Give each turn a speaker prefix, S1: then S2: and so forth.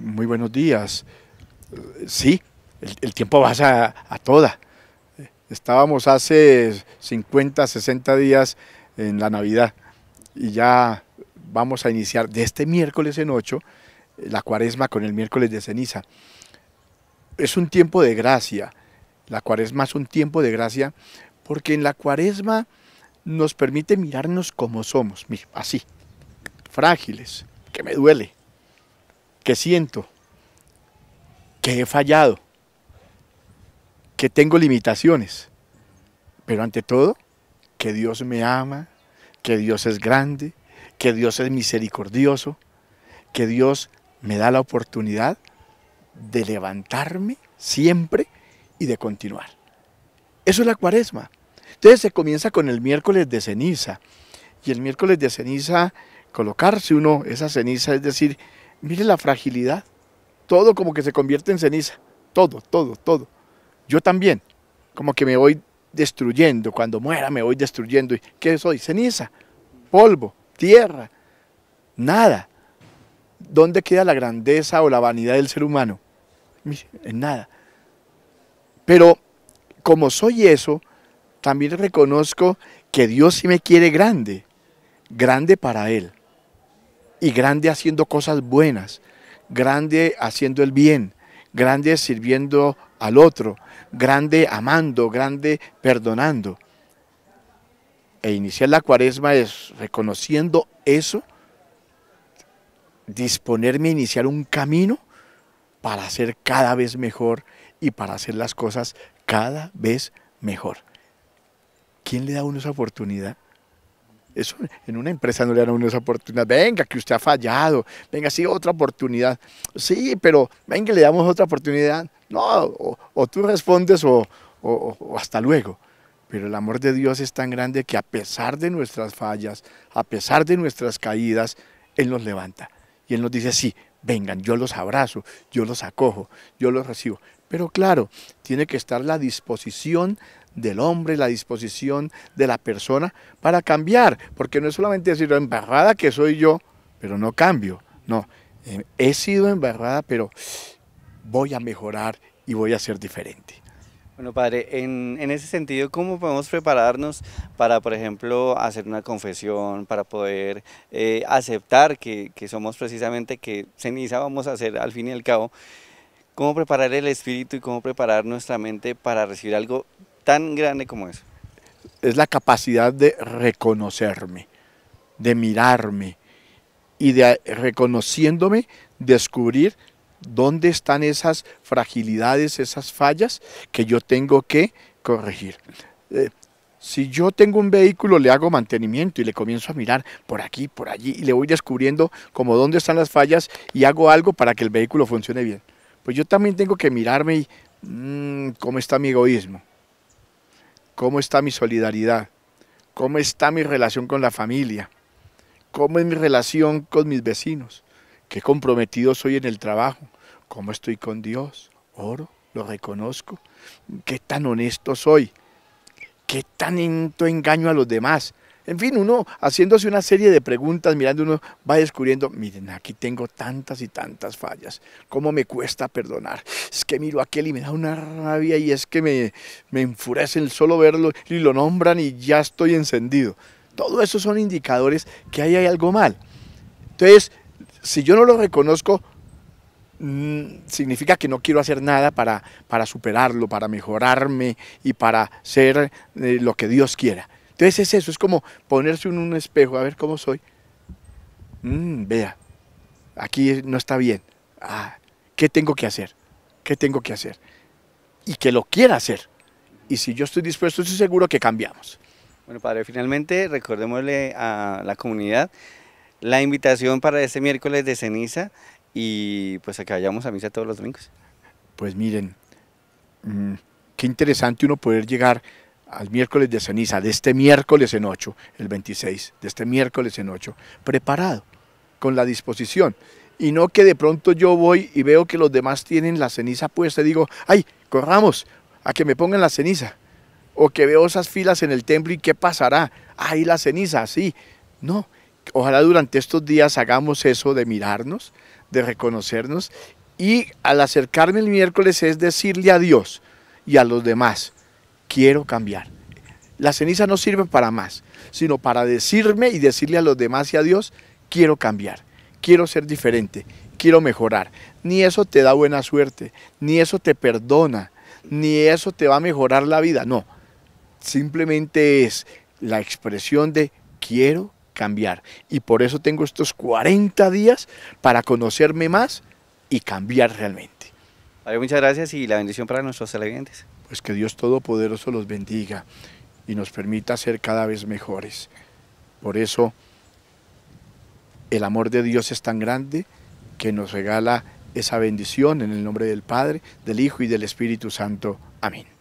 S1: muy buenos días. Sí, el, tiempo pasa a, a toda. Estábamos hace 50, 60 días en la Navidad y ya vamos a iniciar de este miércoles en 8 eh, la cuaresma con el miércoles de ceniza. Es un tiempo de gracia. La cuaresma es un tiempo de gracia porque en la cuaresma nos permite mirarnos como somos, así, frágiles, que me duele, que siento que he fallado, que tengo limitaciones, pero ante todo, que Dios me ama, que Dios es grande, que Dios es misericordioso, que Dios me da la oportunidad de levantarme siempre y de continuar. Eso es la cuaresma. Entonces se comienza con el miércoles de ceniza. Y el miércoles de ceniza, colocarse uno esa ceniza, es decir, Mire la fragilidad. Todo como que se convierte en ceniza. Todo, todo, todo. Yo también, como que me voy destruyendo. Cuando muera me voy destruyendo. ¿Qué soy? Ceniza, polvo, tierra, nada. ¿Dónde queda la grandeza o la vanidad del ser humano? en nada. Pero como soy eso, también reconozco que Dios sí me quiere grande, grande para Él y grande haciendo cosas buenas, grande haciendo el bien, grande sirviendo al otro, grande amando, grande perdonando. E iniciar la cuaresma es reconociendo eso, disponerme a iniciar un camino para ser cada vez mejor y para hacer las cosas cada vez mejor. ¿Quién le da a uno esa oportunidad? Eso en una empresa no le dan una oportunidad. Venga, que usted ha fallado. Venga, sí, otra oportunidad. Sí, pero venga, le damos otra oportunidad. No, o, tú respondes o, o, o hasta luego. Pero el amor de Dios es tan grande que a pesar de nuestras fallas, a pesar de nuestras caídas, Él nos levanta. Y Él nos dice, sí, vengan, yo los abrazo, yo los acojo, yo los recibo. Pero claro, tiene que estar la disposición del hombre, la disposición de la persona para cambiar, porque no es solamente decir, oh, embarrada que soy yo, pero no cambio, no, eh, he sido embarrada, pero voy a mejorar y voy a ser diferente.
S2: Bueno, padre, en, ese sentido, ¿cómo podemos prepararnos para, por ejemplo, hacer una confesión, para poder eh, aceptar que, que, somos precisamente que ceniza vamos a hacer al fin y al cabo? ¿Cómo preparar el espíritu y cómo preparar nuestra mente para recibir algo tan grande como eso?
S1: Es la capacidad de reconocerme, de mirarme y de eh, reconociéndome descubrir dónde están esas fragilidades, esas fallas que yo tengo que corregir. Eh, si yo tengo un vehículo, le hago mantenimiento y le comienzo a mirar por aquí, por allí, y le voy descubriendo como dónde están las fallas y hago algo para que el vehículo funcione bien. Pues yo también tengo que mirarme y mm, cómo está mi egoísmo, ¿Cómo está mi solidaridad? ¿Cómo está mi relación con la familia? ¿Cómo es mi relación con mis vecinos? ¿Qué comprometido soy en el trabajo? ¿Cómo estoy con Dios? Oro, lo reconozco. ¿Qué tan honesto soy? ¿Qué tanto engaño a los demás? En fin, uno haciéndose una serie de preguntas, mirando uno, va descubriendo, miren, aquí tengo tantas y tantas fallas, cómo me cuesta perdonar. Es que miro a aquel y me da una rabia y es que me, enfurece el solo verlo y lo nombran y ya estoy encendido. Todo eso son indicadores que ahí hay algo mal. Entonces, si yo no lo reconozco, mm, significa que no quiero hacer nada para, superarlo, para mejorarme y para ser eh, lo que Dios quiera. Entonces es eso, es como ponerse en un espejo, a ver cómo soy. Mm, vea, aquí no está bien. Ah, ¿Qué tengo que hacer? ¿Qué tengo que hacer? Y que lo quiera hacer. Y si yo estoy dispuesto, estoy seguro que cambiamos. Bueno, padre, finalmente recordémosle a
S2: la comunidad la invitación para este miércoles de ceniza y pues
S1: a que vayamos a misa todos los domingos. Pues miren, mm, qué interesante uno poder llegar al miércoles de ceniza, de este miércoles en 8, el 26, de este miércoles en 8, preparado, con la disposición. Y no que de pronto yo voy y veo que los demás tienen la ceniza puesta y digo, ay, corramos a que me pongan la ceniza. O que veo esas filas en el templo y qué pasará. ¡Ay, la ceniza, sí. No, ojalá durante estos días hagamos eso de mirarnos, de reconocernos. Y al acercarme el miércoles es decirle a Dios y a los demás, quiero cambiar. La ceniza no sirve para más, sino para decirme y decirle a los demás y a Dios, quiero cambiar, quiero ser diferente, quiero mejorar. Ni eso te da buena suerte, ni eso te perdona, ni eso te va a mejorar la vida, no. Simplemente es la expresión de quiero cambiar. Y por eso tengo estos 40 días para conocerme más y cambiar realmente. muchas gracias
S2: y la bendición para nuestros televidentes.
S1: Pues que Dios Todopoderoso los bendiga y nos permita ser cada vez mejores. Por eso el amor de Dios es tan grande que nos regala esa bendición en el nombre del Padre, del Hijo y del Espíritu Santo. Amén.